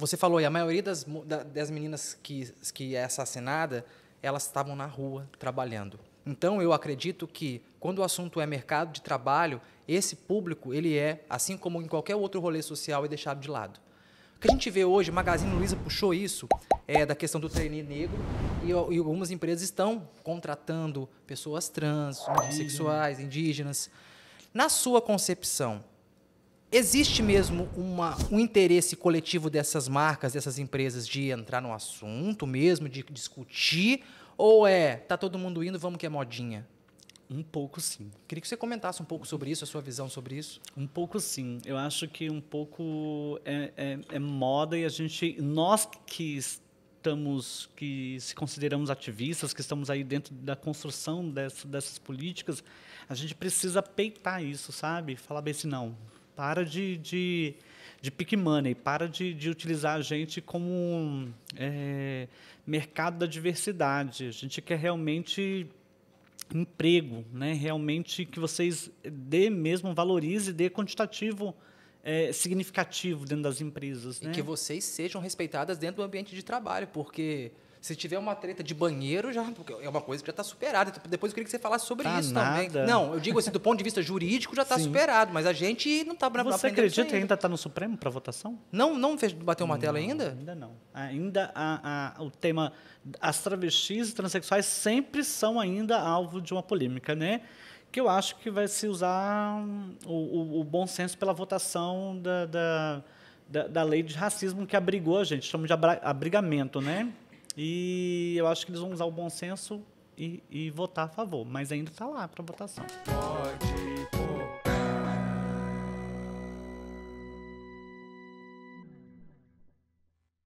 Você falou e a maioria das, das meninas que, que é assassinada, elas estavam na rua trabalhando. Então, eu acredito que, quando o assunto é mercado de trabalho, esse público, ele é, assim como em qualquer outro rolê social, é deixado de lado. O que a gente vê hoje, Magazine Luiza puxou isso, é, da questão do trainee negro, e, e algumas empresas estão contratando pessoas trans, homossexuais, indígenas. Na sua concepção, existe mesmo uma, um interesse coletivo dessas marcas, dessas empresas de entrar no assunto mesmo, de discutir? Ou é, tá todo mundo indo, vamos que é modinha? Um pouco sim. Queria que você comentasse um pouco sobre isso, a sua visão sobre isso. Um pouco sim. Eu acho que um pouco é, é, é moda e a gente, nós que estamos, que se consideramos ativistas, que estamos aí dentro da construção dessas, dessas políticas, a gente precisa peitar isso, sabe? Falar bem assim, não, para de, de, de pick money, para de, de utilizar a gente como é, mercado da diversidade. A gente quer realmente emprego, né? realmente que vocês dê mesmo, valorize, dê quantitativo é, significativo dentro das empresas. E né? que vocês sejam respeitadas dentro do ambiente de trabalho, porque se tiver uma treta de banheiro, já é uma coisa que já está superada. Então, depois eu queria que você falasse sobre tá isso nada. também. Não, eu digo assim, do ponto de vista jurídico já está superado, mas a gente não está bravo Você acredita que ainda está no Supremo para votação? Não, não fez bater o martelo ainda? Ainda não. Ainda a, a, o tema as travestis e transexuais sempre são ainda alvo de uma polêmica, né? que eu acho que vai se usar hum, o, o, o bom senso pela votação da da, da, da, lei de racismo que abrigou a gente, chama de abrigamento, né? E eu acho que eles vão usar o bom senso e, e votar a favor. Mas ainda está lá para votação. Pode.